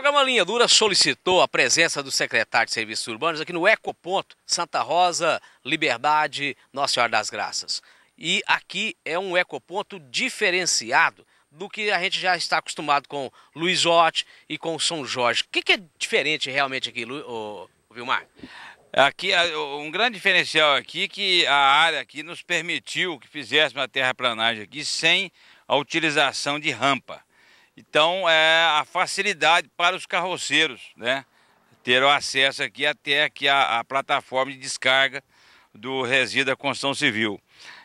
programa Linha Dura solicitou a presença do secretário de Serviços Urbanos aqui no Ecoponto Santa Rosa, Liberdade, Nossa Senhora das Graças. E aqui é um ecoponto diferenciado do que a gente já está acostumado com Luizote e com São Jorge. O que, que é diferente realmente aqui, Vilmar? Aqui, um grande diferencial aqui é que a área aqui nos permitiu que fizéssemos a terraplanagem aqui sem a utilização de rampa. Então, é a facilidade para os carroceiros, né? Ter o acesso aqui até aqui a, a plataforma de descarga do resíduo da construção civil.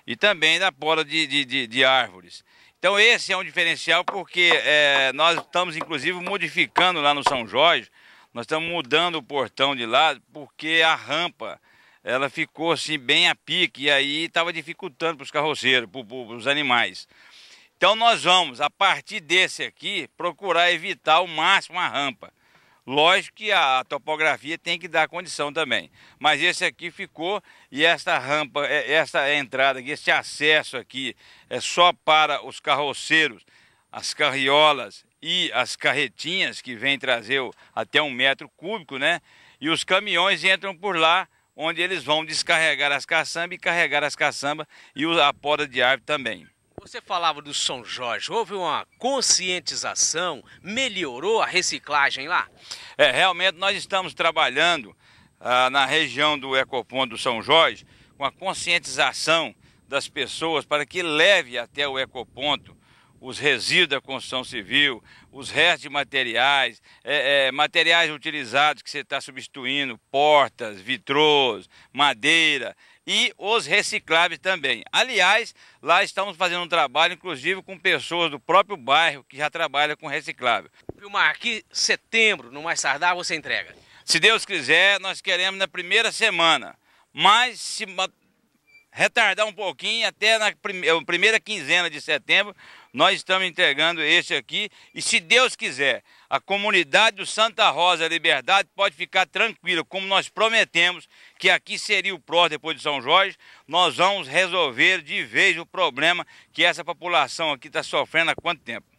E também da poda de, de, de, de árvores. Então, esse é um diferencial porque é, nós estamos, inclusive, modificando lá no São Jorge, nós estamos mudando o portão de lado porque a rampa ela ficou assim bem a pique e aí estava dificultando para os carroceiros, para os animais. Então nós vamos, a partir desse aqui, procurar evitar ao máximo a rampa. Lógico que a topografia tem que dar condição também. Mas esse aqui ficou e esta rampa, é, esta é entrada aqui, este acesso aqui é só para os carroceiros, as carriolas e as carretinhas que vêm trazer até um metro cúbico, né? E os caminhões entram por lá, onde eles vão descarregar as caçambas e carregar as caçambas e a poda de árvore também. Você falava do São Jorge, houve uma conscientização, melhorou a reciclagem lá? É, realmente nós estamos trabalhando ah, na região do Ecopon do São Jorge com a conscientização das pessoas para que leve até o ecoponto os resíduos da construção civil, os restos de materiais, é, é, materiais utilizados que você está substituindo, portas, vitrôs, madeira e os recicláveis também. Aliás, lá estamos fazendo um trabalho, inclusive com pessoas do próprio bairro que já trabalham com reciclável. Vilmar, aqui setembro, no mais tardar, você entrega? Se Deus quiser, nós queremos na primeira semana. Mas se retardar um pouquinho, até na eh, primeira quinzena de setembro, nós estamos entregando este aqui. E se Deus quiser, a comunidade do Santa Rosa Liberdade pode ficar tranquila, como nós prometemos que aqui seria o pró depois de São Jorge. Nós vamos resolver de vez o problema que essa população aqui está sofrendo há quanto tempo.